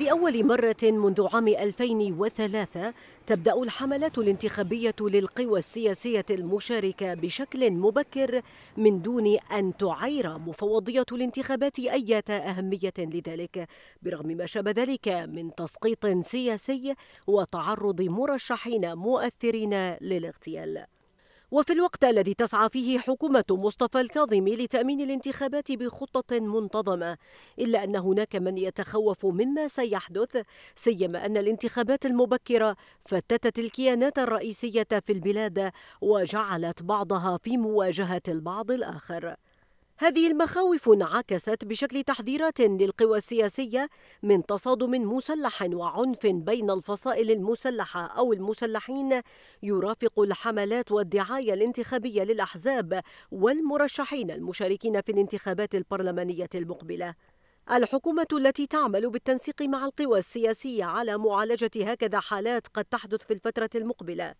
لأول مرة منذ عام 2003 تبدأ الحملات الانتخابية للقوى السياسية المشاركة بشكل مبكر من دون أن تعير مفوضية الانتخابات أية أهمية لذلك برغم ما شاب ذلك من تسقيط سياسي وتعرض مرشحين مؤثرين للاغتيال وفي الوقت الذي تسعى فيه حكومة مصطفى الكاظمي لتأمين الانتخابات بخطة منتظمة إلا أن هناك من يتخوف مما سيحدث سيما أن الانتخابات المبكرة فتتت الكيانات الرئيسية في البلاد وجعلت بعضها في مواجهة البعض الآخر هذه المخاوف انعكست بشكل تحذيرات للقوى السياسية من تصادم مسلح وعنف بين الفصائل المسلحة أو المسلحين يرافق الحملات والدعاية الانتخابية للأحزاب والمرشحين المشاركين في الانتخابات البرلمانية المقبلة. الحكومة التي تعمل بالتنسيق مع القوى السياسية على معالجة هكذا حالات قد تحدث في الفترة المقبلة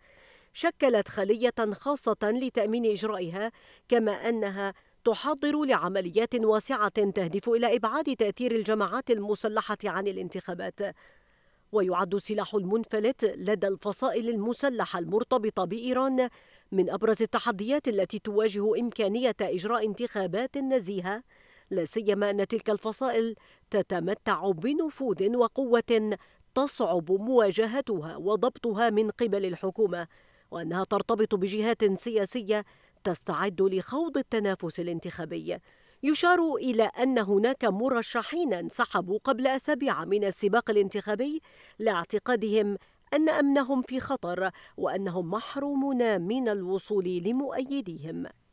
شكلت خلية خاصة لتأمين إجرائها كما أنها تحضر لعمليات واسعة تهدف إلى إبعاد تأثير الجماعات المسلحة عن الانتخابات ويعد السلاح المنفلت لدى الفصائل المسلحة المرتبطة بإيران من أبرز التحديات التي تواجه إمكانية إجراء انتخابات نزيهة لا سيما أن تلك الفصائل تتمتع بنفوذ وقوة تصعب مواجهتها وضبطها من قبل الحكومة وأنها ترتبط بجهات سياسية تستعد لخوض التنافس الانتخابي يشار إلى أن هناك مرشحين انسحبوا قبل أسابيع من السباق الانتخابي لاعتقادهم أن أمنهم في خطر وأنهم محرومون من الوصول لمؤيديهم